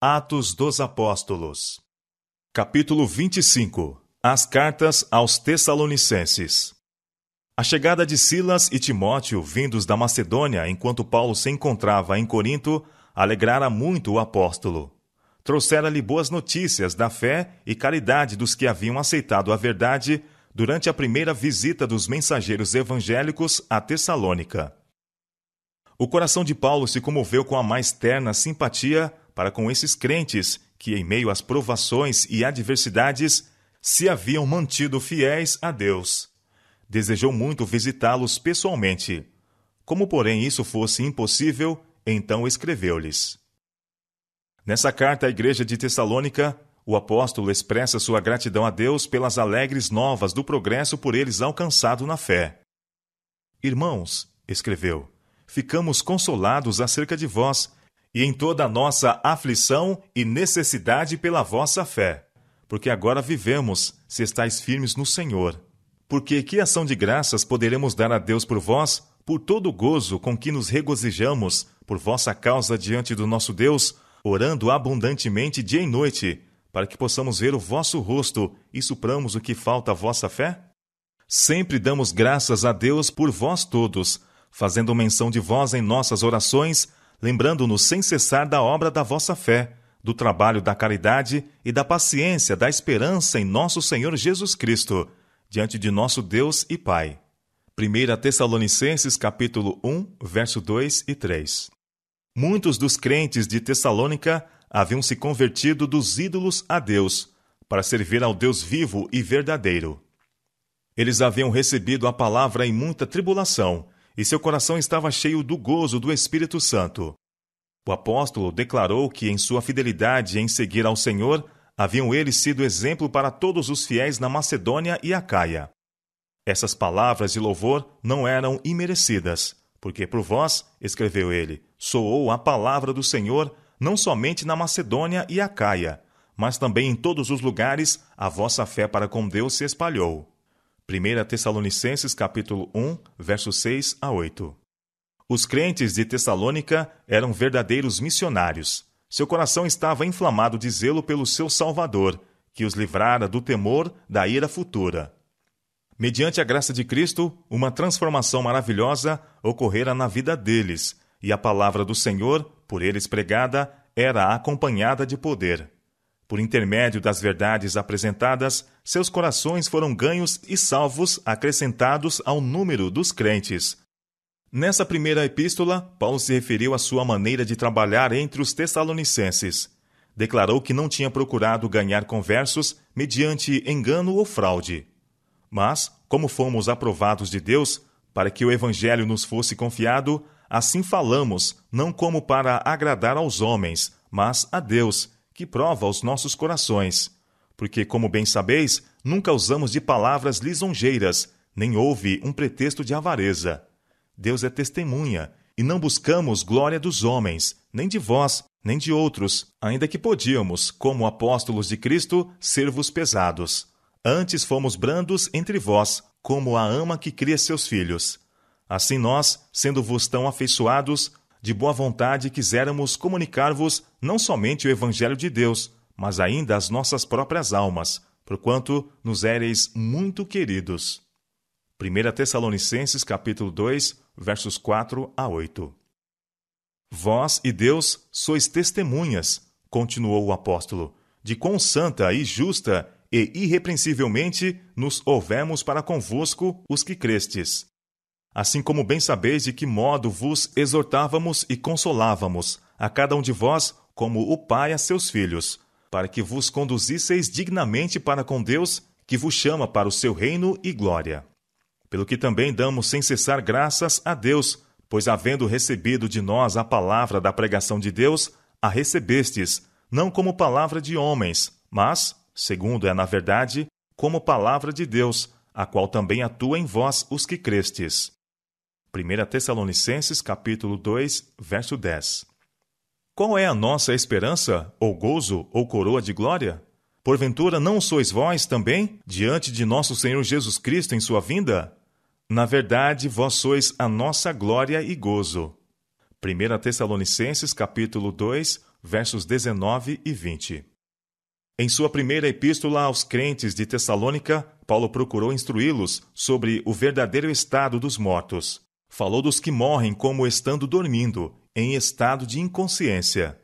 Atos dos Apóstolos, capítulo 25 As cartas aos Tessalonicenses. A chegada de Silas e Timóteo, vindos da Macedônia enquanto Paulo se encontrava em Corinto, alegrara muito o apóstolo. Trouxera-lhe boas notícias da fé e caridade dos que haviam aceitado a verdade durante a primeira visita dos mensageiros evangélicos a Tessalônica. O coração de Paulo se comoveu com a mais terna simpatia para com esses crentes que, em meio às provações e adversidades, se haviam mantido fiéis a Deus. Desejou muito visitá-los pessoalmente. Como, porém, isso fosse impossível, então escreveu-lhes. Nessa carta à Igreja de Tessalônica, o apóstolo expressa sua gratidão a Deus pelas alegres novas do progresso por eles alcançado na fé. Irmãos, escreveu, ficamos consolados acerca de vós e em toda a nossa aflição e necessidade pela vossa fé, porque agora vivemos, se estáis firmes no Senhor. Porque que ação de graças poderemos dar a Deus por vós, por todo o gozo com que nos regozijamos, por vossa causa diante do nosso Deus, orando abundantemente dia e noite, para que possamos ver o vosso rosto e supramos o que falta à vossa fé? Sempre damos graças a Deus por vós todos, fazendo menção de vós em nossas orações, lembrando-nos sem cessar da obra da vossa fé, do trabalho da caridade e da paciência da esperança em nosso Senhor Jesus Cristo, diante de nosso Deus e Pai. 1 Tessalonicenses capítulo 1, verso 2 e 3. Muitos dos crentes de Tessalônica haviam se convertido dos ídolos a Deus, para servir ao Deus vivo e verdadeiro. Eles haviam recebido a palavra em muita tribulação, e seu coração estava cheio do gozo do Espírito Santo. O apóstolo declarou que, em sua fidelidade em seguir ao Senhor, haviam eles sido exemplo para todos os fiéis na Macedônia e Acaia. Essas palavras de louvor não eram imerecidas, porque por vós, escreveu ele, soou a palavra do Senhor não somente na Macedônia e Acaia, mas também em todos os lugares a vossa fé para com Deus se espalhou. 1 Tessalonicenses capítulo 1, versos 6 a 8. Os crentes de Tessalônica eram verdadeiros missionários. Seu coração estava inflamado de zelo pelo seu Salvador, que os livrara do temor da ira futura. Mediante a graça de Cristo, uma transformação maravilhosa ocorrera na vida deles, e a palavra do Senhor, por eles pregada, era acompanhada de poder. Por intermédio das verdades apresentadas, seus corações foram ganhos e salvos, acrescentados ao número dos crentes. Nessa primeira epístola, Paulo se referiu à sua maneira de trabalhar entre os Tessalonicenses. Declarou que não tinha procurado ganhar conversos mediante engano ou fraude. Mas, como fomos aprovados de Deus, para que o Evangelho nos fosse confiado, assim falamos, não como para agradar aos homens, mas a Deus, que prova aos nossos corações. Porque, como bem sabeis, nunca usamos de palavras lisonjeiras, nem houve um pretexto de avareza. Deus é testemunha, e não buscamos glória dos homens, nem de vós, nem de outros, ainda que podíamos, como apóstolos de Cristo, ser-vos pesados. Antes fomos brandos entre vós, como a ama que cria seus filhos. Assim nós, sendo-vos tão afeiçoados, de boa vontade quiséramos comunicar-vos não somente o Evangelho de Deus, mas ainda as nossas próprias almas, porquanto nos éreis muito queridos. 1 Tessalonicenses capítulo 2, versos 4 a 8. Vós e Deus sois testemunhas, continuou o apóstolo, de quão santa e justa e irrepreensivelmente nos houvemos para convosco os que crestes assim como bem sabeis de que modo vos exortávamos e consolávamos, a cada um de vós, como o Pai a seus filhos, para que vos conduzisseis dignamente para com Deus, que vos chama para o seu reino e glória. Pelo que também damos sem cessar graças a Deus, pois havendo recebido de nós a palavra da pregação de Deus, a recebestes, não como palavra de homens, mas, segundo é na verdade, como palavra de Deus, a qual também atua em vós os que crestes. 1 Tessalonicenses capítulo 2, verso 10. Qual é a nossa esperança, ou gozo, ou coroa de glória? Porventura não sois vós também, diante de nosso Senhor Jesus Cristo em sua vinda? Na verdade, vós sois a nossa glória e gozo. 1 Tessalonicenses capítulo 2, versos 19 e 20. Em sua primeira epístola aos crentes de Tessalônica, Paulo procurou instruí-los sobre o verdadeiro estado dos mortos. Falou dos que morrem como estando dormindo, em estado de inconsciência.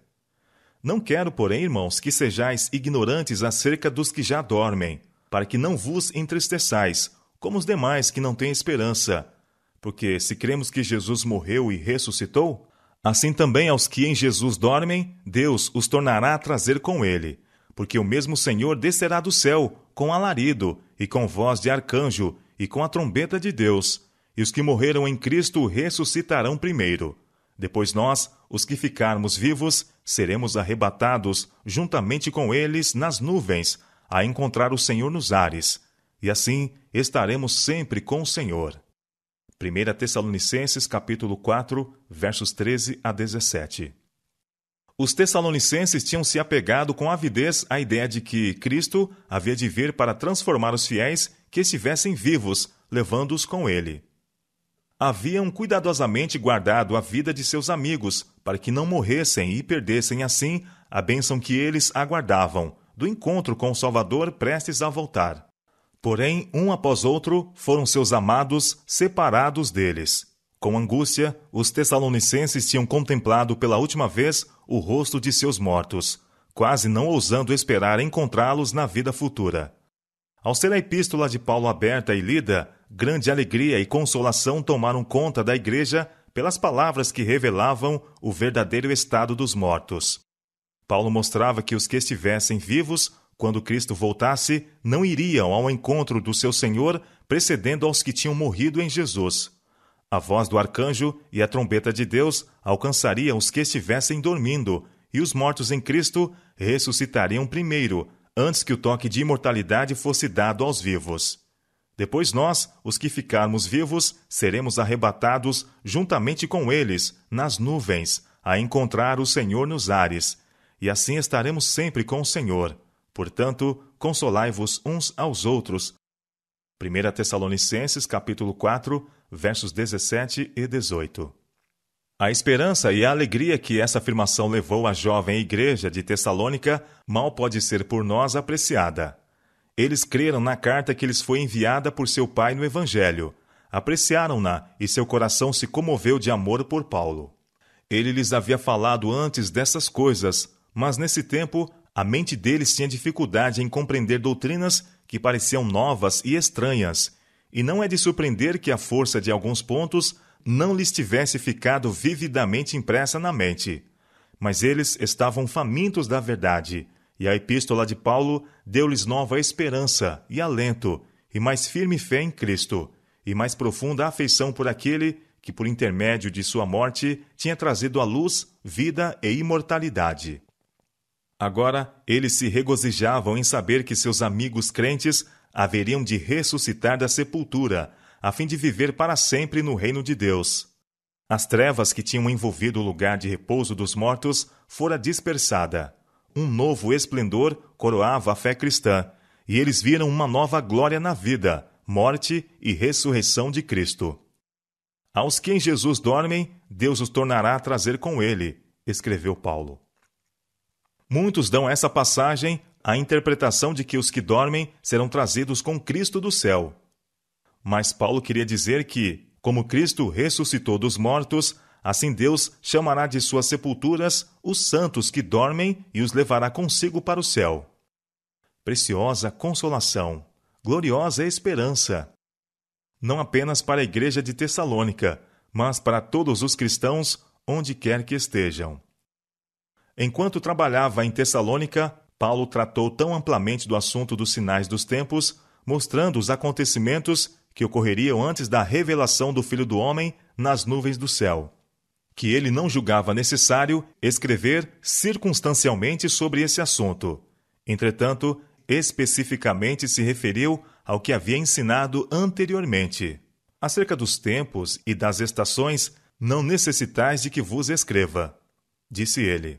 Não quero, porém, irmãos, que sejais ignorantes acerca dos que já dormem, para que não vos entristeçais, como os demais que não têm esperança. Porque se cremos que Jesus morreu e ressuscitou, assim também aos que em Jesus dormem, Deus os tornará a trazer com ele. Porque o mesmo Senhor descerá do céu, com alarido, e com voz de arcanjo, e com a trombeta de Deus, e os que morreram em Cristo ressuscitarão primeiro. Depois nós, os que ficarmos vivos, seremos arrebatados juntamente com eles nas nuvens, a encontrar o Senhor nos ares, e assim estaremos sempre com o Senhor. 1 Tessalonicenses capítulo 4, versos 13 a 17. Os tessalonicenses tinham se apegado com avidez à ideia de que Cristo havia de vir para transformar os fiéis que estivessem vivos, levando-os com ele haviam cuidadosamente guardado a vida de seus amigos para que não morressem e perdessem assim a bênção que eles aguardavam do encontro com o Salvador prestes a voltar. Porém, um após outro, foram seus amados separados deles. Com angústia, os tessalonicenses tinham contemplado pela última vez o rosto de seus mortos, quase não ousando esperar encontrá-los na vida futura. Ao ser a epístola de Paulo aberta e lida, grande alegria e consolação tomaram conta da igreja pelas palavras que revelavam o verdadeiro estado dos mortos. Paulo mostrava que os que estivessem vivos, quando Cristo voltasse, não iriam ao encontro do seu Senhor, precedendo aos que tinham morrido em Jesus. A voz do arcanjo e a trombeta de Deus alcançariam os que estivessem dormindo, e os mortos em Cristo ressuscitariam primeiro, antes que o toque de imortalidade fosse dado aos vivos. Depois nós, os que ficarmos vivos, seremos arrebatados juntamente com eles, nas nuvens, a encontrar o Senhor nos ares. E assim estaremos sempre com o Senhor. Portanto, consolai-vos uns aos outros. 1 Tessalonicenses capítulo 4, versos 17 e 18. A esperança e a alegria que essa afirmação levou à jovem igreja de Tessalônica mal pode ser por nós apreciada. Eles creram na carta que lhes foi enviada por seu pai no Evangelho, apreciaram-na e seu coração se comoveu de amor por Paulo. Ele lhes havia falado antes dessas coisas, mas nesse tempo a mente deles tinha dificuldade em compreender doutrinas que pareciam novas e estranhas, e não é de surpreender que a força de alguns pontos não lhes tivesse ficado vividamente impressa na mente. Mas eles estavam famintos da verdade e a epístola de Paulo deu-lhes nova esperança e alento, e mais firme fé em Cristo, e mais profunda afeição por aquele que, por intermédio de sua morte, tinha trazido à luz vida e imortalidade. Agora, eles se regozijavam em saber que seus amigos crentes haveriam de ressuscitar da sepultura, a fim de viver para sempre no reino de Deus. As trevas que tinham envolvido o lugar de repouso dos mortos fora dispersada um novo esplendor coroava a fé cristã, e eles viram uma nova glória na vida, morte e ressurreição de Cristo. Aos que em Jesus dormem, Deus os tornará a trazer com ele, escreveu Paulo. Muitos dão essa passagem à interpretação de que os que dormem serão trazidos com Cristo do céu. Mas Paulo queria dizer que, como Cristo ressuscitou dos mortos, Assim Deus chamará de suas sepulturas os santos que dormem e os levará consigo para o céu. Preciosa consolação, gloriosa esperança. Não apenas para a igreja de Tessalônica, mas para todos os cristãos, onde quer que estejam. Enquanto trabalhava em Tessalônica, Paulo tratou tão amplamente do assunto dos sinais dos tempos, mostrando os acontecimentos que ocorreriam antes da revelação do Filho do Homem nas nuvens do céu que ele não julgava necessário escrever circunstancialmente sobre esse assunto. Entretanto, especificamente se referiu ao que havia ensinado anteriormente. Acerca dos tempos e das estações, não necessitais de que vos escreva, disse ele.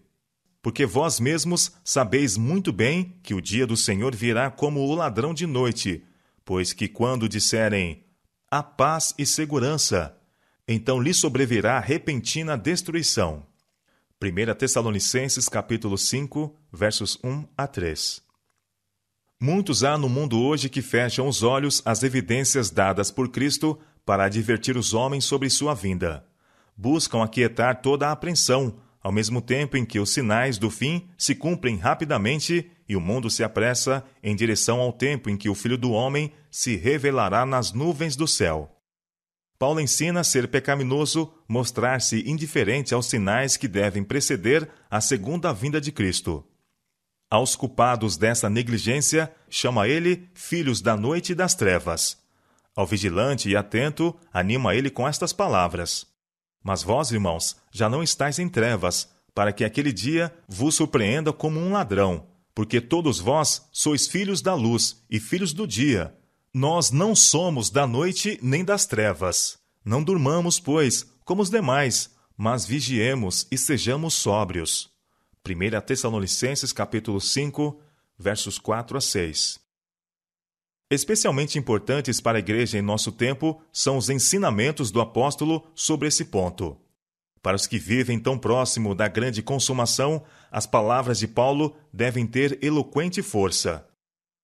Porque vós mesmos sabeis muito bem que o dia do Senhor virá como o ladrão de noite, pois que quando disserem a paz e segurança, então lhe sobrevirá repentina destruição. 1 Tessalonicenses capítulo 5, versos 1 a 3. Muitos há no mundo hoje que fecham os olhos às evidências dadas por Cristo para advertir os homens sobre sua vinda. Buscam aquietar toda a apreensão, ao mesmo tempo em que os sinais do fim se cumprem rapidamente e o mundo se apressa em direção ao tempo em que o Filho do Homem se revelará nas nuvens do céu. Paulo ensina a ser pecaminoso mostrar-se indiferente aos sinais que devem preceder a segunda vinda de Cristo. Aos culpados dessa negligência, chama ele filhos da noite e das trevas. Ao vigilante e atento, anima ele com estas palavras: Mas vós, irmãos, já não estáis em trevas, para que aquele dia vos surpreenda como um ladrão, porque todos vós sois filhos da luz e filhos do dia. Nós não somos da noite nem das trevas. Não durmamos, pois, como os demais, mas vigiemos e sejamos sóbrios. 1 Tessalonicenses capítulo 5, versos 4 a 6. Especialmente importantes para a igreja em nosso tempo são os ensinamentos do apóstolo sobre esse ponto. Para os que vivem tão próximo da grande consumação, as palavras de Paulo devem ter eloquente força.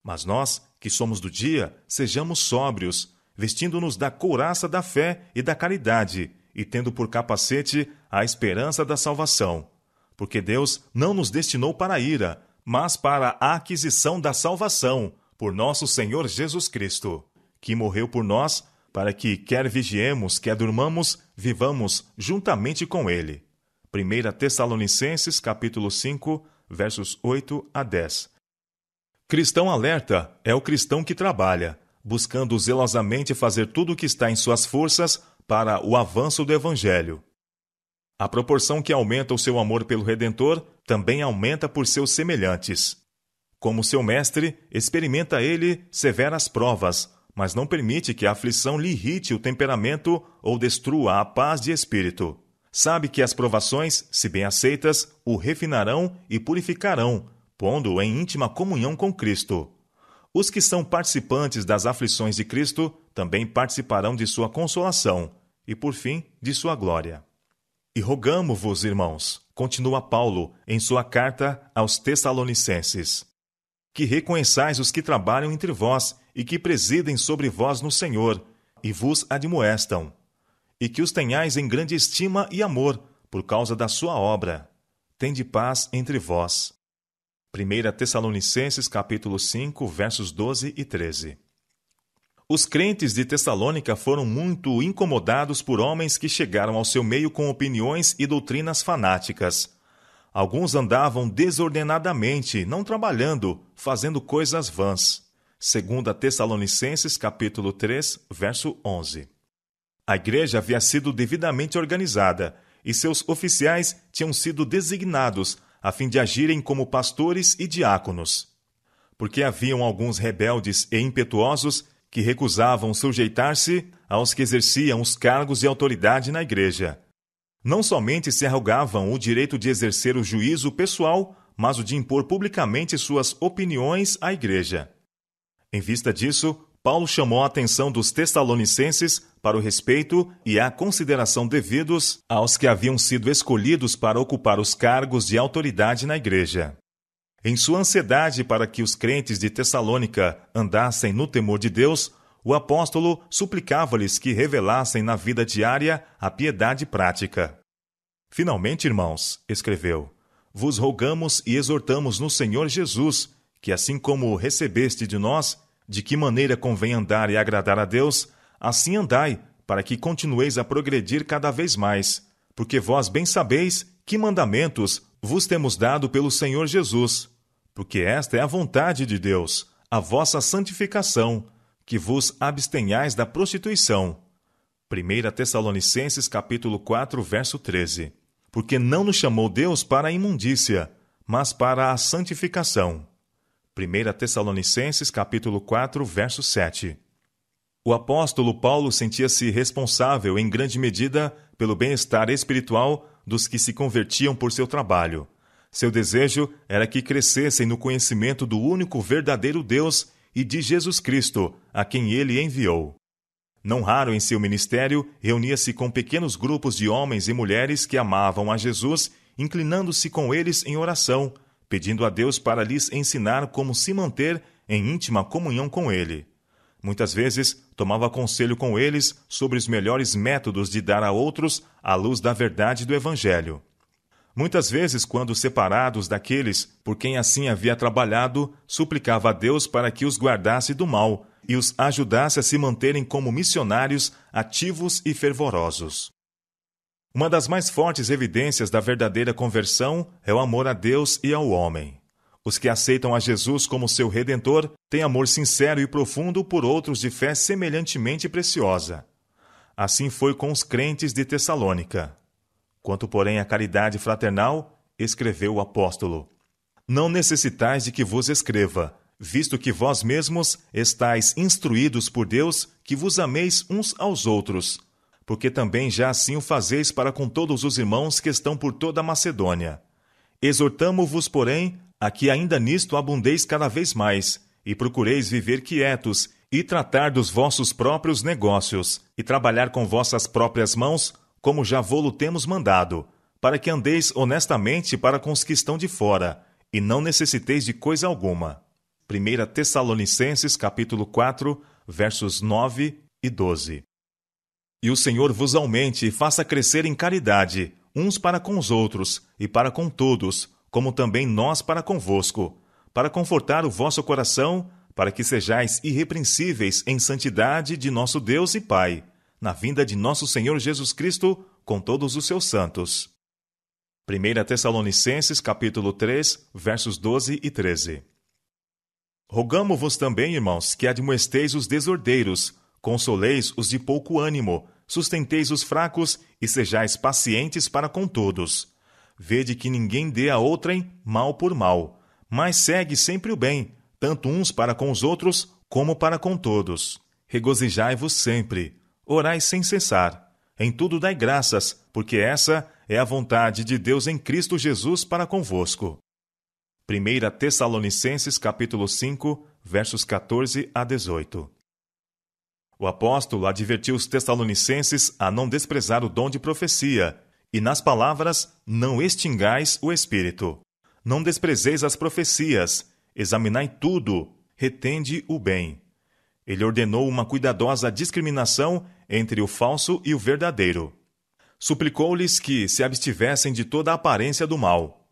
Mas nós que somos do dia, sejamos sóbrios, vestindo-nos da couraça da fé e da caridade, e tendo por capacete a esperança da salvação. Porque Deus não nos destinou para a ira, mas para a aquisição da salvação, por nosso Senhor Jesus Cristo, que morreu por nós, para que, quer vigiemos, quer durmamos, vivamos juntamente com Ele. 1 Tessalonicenses capítulo 5, versos 8 a 10. Cristão alerta é o cristão que trabalha, buscando zelosamente fazer tudo o que está em suas forças para o avanço do Evangelho. A proporção que aumenta o seu amor pelo Redentor também aumenta por seus semelhantes. Como seu mestre, experimenta ele severas provas, mas não permite que a aflição lhe irrite o temperamento ou destrua a paz de espírito. Sabe que as provações, se bem aceitas, o refinarão e purificarão pondo em íntima comunhão com Cristo. Os que são participantes das aflições de Cristo também participarão de sua consolação e, por fim, de sua glória. E rogamos-vos, irmãos, continua Paulo em sua carta aos Tessalonicenses, que reconheçais os que trabalham entre vós e que presidem sobre vós no Senhor e vos admoestam, e que os tenhais em grande estima e amor por causa da sua obra. Tende paz entre vós. 1 Tessalonicenses capítulo 5, versos 12 e 13. Os crentes de Tessalônica foram muito incomodados por homens que chegaram ao seu meio com opiniões e doutrinas fanáticas. Alguns andavam desordenadamente, não trabalhando, fazendo coisas vãs. 2 Tessalonicenses capítulo 3, verso 11. A igreja havia sido devidamente organizada e seus oficiais tinham sido designados a fim de agirem como pastores e diáconos. Porque haviam alguns rebeldes e impetuosos que recusavam sujeitar-se aos que exerciam os cargos e autoridade na igreja. Não somente se arrogavam o direito de exercer o juízo pessoal, mas o de impor publicamente suas opiniões à igreja. Em vista disso, Paulo chamou a atenção dos Tessalonicenses para o respeito e a consideração devidos aos que haviam sido escolhidos para ocupar os cargos de autoridade na igreja. Em sua ansiedade para que os crentes de Tessalônica andassem no temor de Deus, o apóstolo suplicava-lhes que revelassem na vida diária a piedade prática. Finalmente, irmãos, escreveu, vos rogamos e exortamos no Senhor Jesus que, assim como recebeste de nós, de que maneira convém andar e agradar a Deus, assim andai, para que continueis a progredir cada vez mais. Porque vós bem sabeis que mandamentos vos temos dado pelo Senhor Jesus. Porque esta é a vontade de Deus, a vossa santificação, que vos abstenhais da prostituição. 1 Tessalonicenses capítulo 4, verso 13. Porque não nos chamou Deus para a imundícia, mas para a santificação. 1 Tessalonicenses capítulo 4, verso 7. O apóstolo Paulo sentia-se responsável em grande medida pelo bem-estar espiritual dos que se convertiam por seu trabalho. Seu desejo era que crescessem no conhecimento do único verdadeiro Deus e de Jesus Cristo, a quem ele enviou. Não raro em seu ministério, reunia-se com pequenos grupos de homens e mulheres que amavam a Jesus, inclinando-se com eles em oração pedindo a Deus para lhes ensinar como se manter em íntima comunhão com Ele. Muitas vezes, tomava conselho com eles sobre os melhores métodos de dar a outros a luz da verdade do Evangelho. Muitas vezes, quando separados daqueles por quem assim havia trabalhado, suplicava a Deus para que os guardasse do mal e os ajudasse a se manterem como missionários ativos e fervorosos. Uma das mais fortes evidências da verdadeira conversão é o amor a Deus e ao homem. Os que aceitam a Jesus como seu redentor têm amor sincero e profundo por outros de fé semelhantemente preciosa. Assim foi com os crentes de Tessalônica. Quanto, porém, à caridade fraternal, escreveu o apóstolo: Não necessitais de que vos escreva, visto que vós mesmos estáis instruídos por Deus que vos ameis uns aos outros porque também já assim o fazeis para com todos os irmãos que estão por toda a Macedônia. Exortamo-vos, porém, a que ainda nisto abundeis cada vez mais, e procureis viver quietos, e tratar dos vossos próprios negócios, e trabalhar com vossas próprias mãos, como já vô-lo temos mandado, para que andeis honestamente para com os que estão de fora, e não necessiteis de coisa alguma. 1 Tessalonicenses capítulo 4, versos 9 e 12. E o Senhor vos aumente e faça crescer em caridade, uns para com os outros e para com todos, como também nós para convosco, para confortar o vosso coração, para que sejais irrepreensíveis em santidade de nosso Deus e Pai, na vinda de nosso Senhor Jesus Cristo com todos os seus santos. 1 Tessalonicenses capítulo 3, versos 12 e 13. Rogamo-vos também, irmãos, que admoesteis os desordeiros, Consoleis os de pouco ânimo, sustenteis os fracos e sejais pacientes para com todos. Vede que ninguém dê a outrem mal por mal, mas segue sempre o bem, tanto uns para com os outros como para com todos. Regozijai-vos sempre, orai sem cessar. Em tudo dai graças, porque essa é a vontade de Deus em Cristo Jesus para convosco. 1 Tessalonicenses capítulo 5, versos 14 a 18. O apóstolo advertiu os Tessalonicenses a não desprezar o dom de profecia, e nas palavras: Não extingais o espírito. Não desprezeis as profecias, examinai tudo, retende o bem. Ele ordenou uma cuidadosa discriminação entre o falso e o verdadeiro. Suplicou-lhes que se abstivessem de toda a aparência do mal.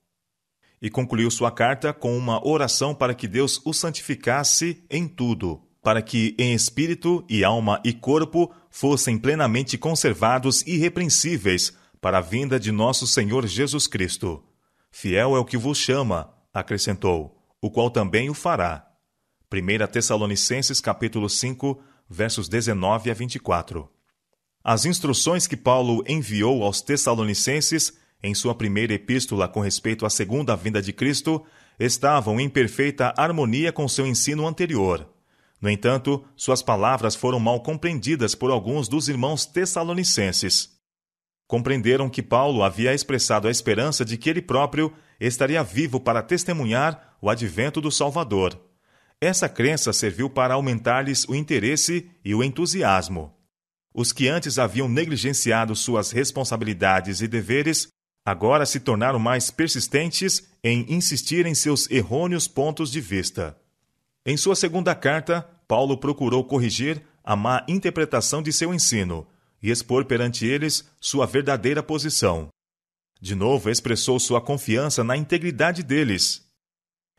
E concluiu sua carta com uma oração para que Deus o santificasse em tudo para que em espírito e alma e corpo fossem plenamente conservados irrepreensíveis para a vinda de nosso Senhor Jesus Cristo. Fiel é o que vos chama, acrescentou, o qual também o fará. 1 Tessalonicenses capítulo 5, versos 19 a 24. As instruções que Paulo enviou aos Tessalonicenses em sua primeira epístola com respeito à segunda vinda de Cristo estavam em perfeita harmonia com seu ensino anterior. No entanto, suas palavras foram mal compreendidas por alguns dos irmãos tessalonicenses. Compreenderam que Paulo havia expressado a esperança de que ele próprio estaria vivo para testemunhar o advento do Salvador. Essa crença serviu para aumentar-lhes o interesse e o entusiasmo. Os que antes haviam negligenciado suas responsabilidades e deveres agora se tornaram mais persistentes em insistir em seus errôneos pontos de vista. Em sua segunda carta, Paulo procurou corrigir a má interpretação de seu ensino e expor perante eles sua verdadeira posição. De novo, expressou sua confiança na integridade deles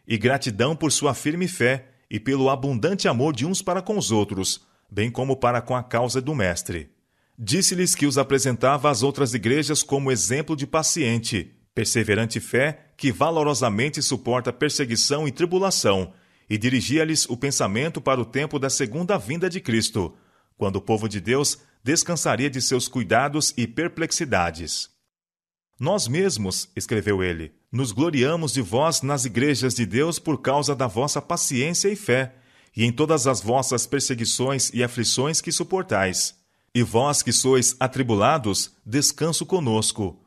e gratidão por sua firme fé e pelo abundante amor de uns para com os outros, bem como para com a causa do Mestre. Disse-lhes que os apresentava às outras igrejas como exemplo de paciente, perseverante fé que valorosamente suporta perseguição e tribulação e dirigia-lhes o pensamento para o tempo da segunda vinda de Cristo, quando o povo de Deus descansaria de seus cuidados e perplexidades. Nós mesmos, escreveu ele, nos gloriamos de vós nas igrejas de Deus por causa da vossa paciência e fé, e em todas as vossas perseguições e aflições que suportais. E vós que sois atribulados, descanso conosco.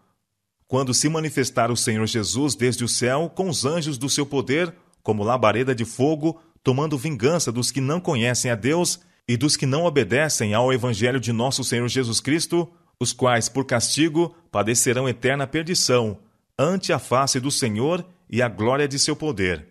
Quando se manifestar o Senhor Jesus desde o céu com os anjos do seu poder, como labareda de fogo, tomando vingança dos que não conhecem a Deus e dos que não obedecem ao Evangelho de nosso Senhor Jesus Cristo, os quais, por castigo, padecerão eterna perdição, ante a face do Senhor e a glória de seu poder.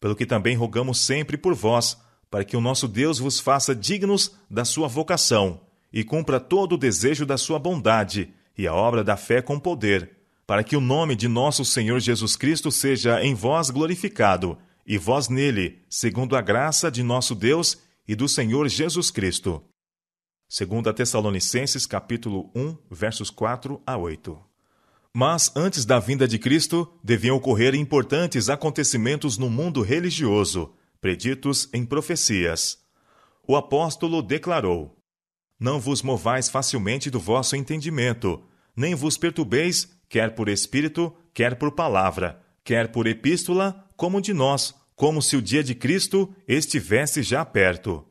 Pelo que também rogamos sempre por vós, para que o nosso Deus vos faça dignos da sua vocação e cumpra todo o desejo da sua bondade e a obra da fé com poder para que o nome de nosso Senhor Jesus Cristo seja em vós glorificado, e vós nele, segundo a graça de nosso Deus e do Senhor Jesus Cristo. 2 Tessalonicenses capítulo 1, versos 4 a 8. Mas antes da vinda de Cristo, deviam ocorrer importantes acontecimentos no mundo religioso, preditos em profecias. O apóstolo declarou: Não vos movais facilmente do vosso entendimento, nem vos perturbeis quer por espírito, quer por palavra, quer por epístola, como de nós, como se o dia de Cristo estivesse já perto.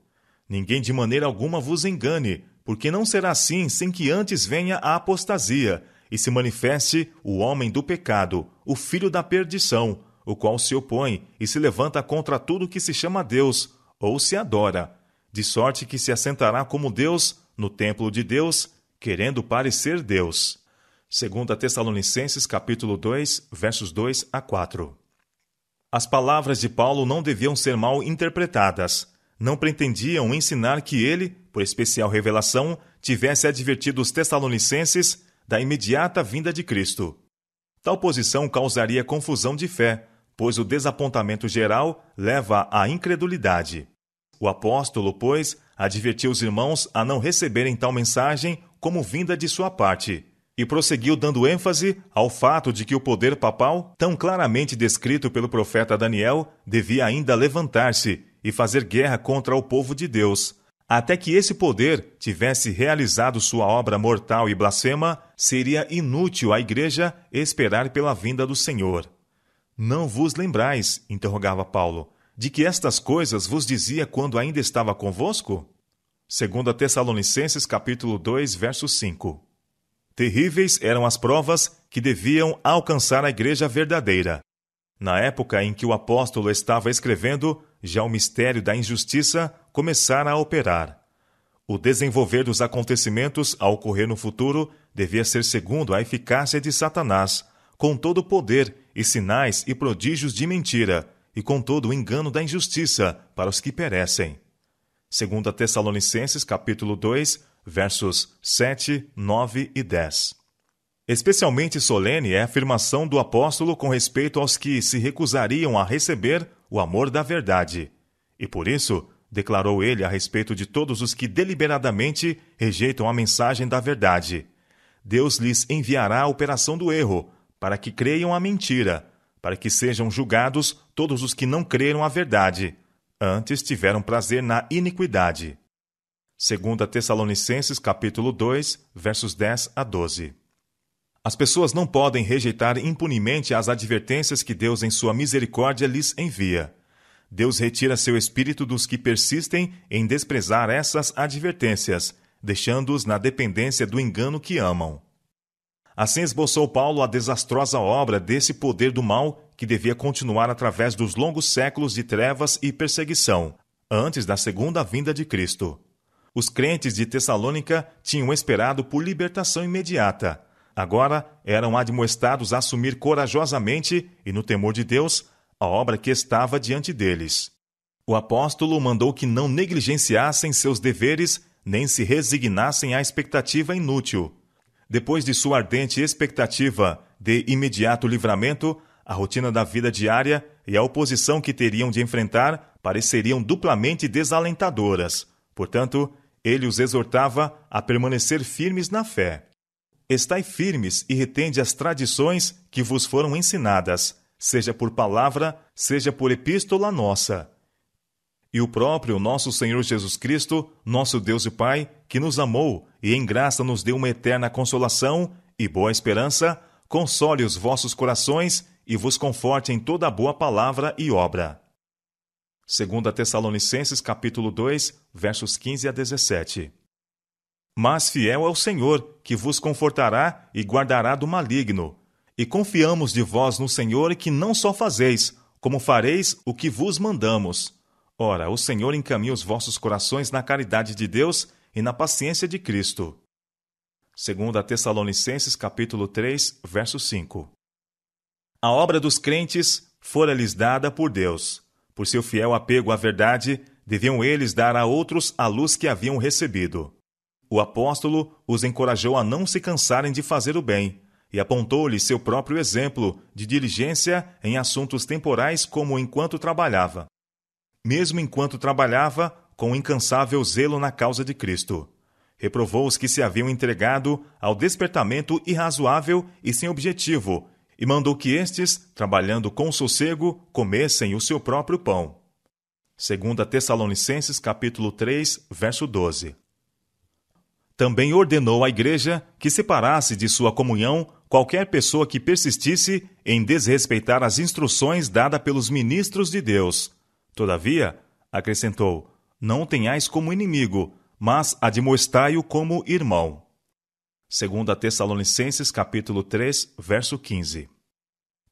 Ninguém de maneira alguma vos engane, porque não será assim sem que antes venha a apostasia e se manifeste o homem do pecado, o filho da perdição, o qual se opõe e se levanta contra tudo que se chama Deus ou se adora, de sorte que se assentará como Deus no templo de Deus, querendo parecer Deus. Segunda Tessalonicenses capítulo 2, versos 2 a 4. As palavras de Paulo não deviam ser mal interpretadas. Não pretendiam ensinar que ele, por especial revelação, tivesse advertido os tessalonicenses da imediata vinda de Cristo. Tal posição causaria confusão de fé, pois o desapontamento geral leva à incredulidade. O apóstolo, pois, advertiu os irmãos a não receberem tal mensagem como vinda de sua parte e prosseguiu dando ênfase ao fato de que o poder papal, tão claramente descrito pelo profeta Daniel, devia ainda levantar-se e fazer guerra contra o povo de Deus. Até que esse poder tivesse realizado sua obra mortal e blasfema, seria inútil à igreja esperar pela vinda do Senhor. Não vos lembrais, interrogava Paulo, de que estas coisas vos dizia quando ainda estava convosco? Segundo Tessalonicenses capítulo 2, verso 5. Terríveis eram as provas que deviam alcançar a igreja verdadeira. Na época em que o apóstolo estava escrevendo, já o mistério da injustiça começara a operar. O desenvolver dos acontecimentos a ocorrer no futuro devia ser segundo a eficácia de Satanás, com todo o poder e sinais e prodígios de mentira, e com todo o engano da injustiça para os que perecem. Segundo a Tessalonicenses capítulo 2, versos 7, 9 e 10. Especialmente solene é a afirmação do apóstolo com respeito aos que se recusariam a receber o amor da verdade. E por isso, declarou ele a respeito de todos os que deliberadamente rejeitam a mensagem da verdade. Deus lhes enviará a operação do erro, para que creiam a mentira, para que sejam julgados todos os que não creram a verdade. Antes tiveram prazer na iniquidade. 2 Tessalonicenses capítulo 2, versos 10 a 12. As pessoas não podem rejeitar impunemente as advertências que Deus, em sua misericórdia, lhes envia. Deus retira seu espírito dos que persistem em desprezar essas advertências, deixando-os na dependência do engano que amam. Assim esboçou Paulo a desastrosa obra desse poder do mal que devia continuar através dos longos séculos de trevas e perseguição, antes da segunda vinda de Cristo. Os crentes de Tessalônica tinham esperado por libertação imediata. Agora eram admoestados a assumir corajosamente e no temor de Deus a obra que estava diante deles. O apóstolo mandou que não negligenciassem seus deveres nem se resignassem à expectativa inútil. Depois de sua ardente expectativa de imediato livramento, a rotina da vida diária e a oposição que teriam de enfrentar pareceriam duplamente desalentadoras. Portanto, ele os exortava a permanecer firmes na fé. Estai firmes e retende as tradições que vos foram ensinadas, seja por palavra, seja por epístola nossa. E o próprio nosso Senhor Jesus Cristo, nosso Deus e Pai, que nos amou e em graça nos deu uma eterna consolação e boa esperança, console os vossos corações e vos conforte em toda boa palavra e obra Segunda Tessalonicenses capítulo 2, versos 15 a 17. Mas fiel é o Senhor, que vos confortará e guardará do maligno. E confiamos de vós no Senhor que não só fazeis, como fareis o que vos mandamos. Ora, o Senhor encaminha os vossos corações na caridade de Deus e na paciência de Cristo. Segunda Tessalonicenses capítulo 3, verso 5. A obra dos crentes fora-lhes dada por Deus por seu fiel apego à verdade, deviam eles dar a outros a luz que haviam recebido. O apóstolo os encorajou a não se cansarem de fazer o bem e apontou-lhes seu próprio exemplo de diligência em assuntos temporais, como enquanto trabalhava. Mesmo enquanto trabalhava, com incansável zelo na causa de Cristo. Reprovou os que se haviam entregado ao despertamento irrazoável e sem objetivo e mandou que estes, trabalhando com sossego, comessem o seu próprio pão. 2 Tessalonicenses capítulo 3, verso 12. Também ordenou à igreja que separasse de sua comunhão qualquer pessoa que persistisse em desrespeitar as instruções dadas pelos ministros de Deus. Todavia, acrescentou, não tenhais como inimigo, mas admoestai-o como irmão a Tessalonicenses capítulo 3, verso 15.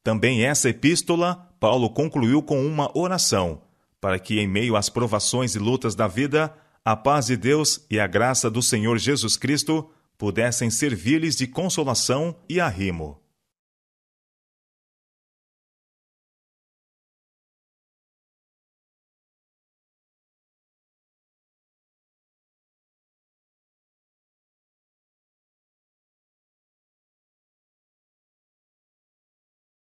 Também essa epístola, Paulo concluiu com uma oração, para que em meio às provações e lutas da vida, a paz de Deus e a graça do Senhor Jesus Cristo pudessem servir-lhes de consolação e arrimo.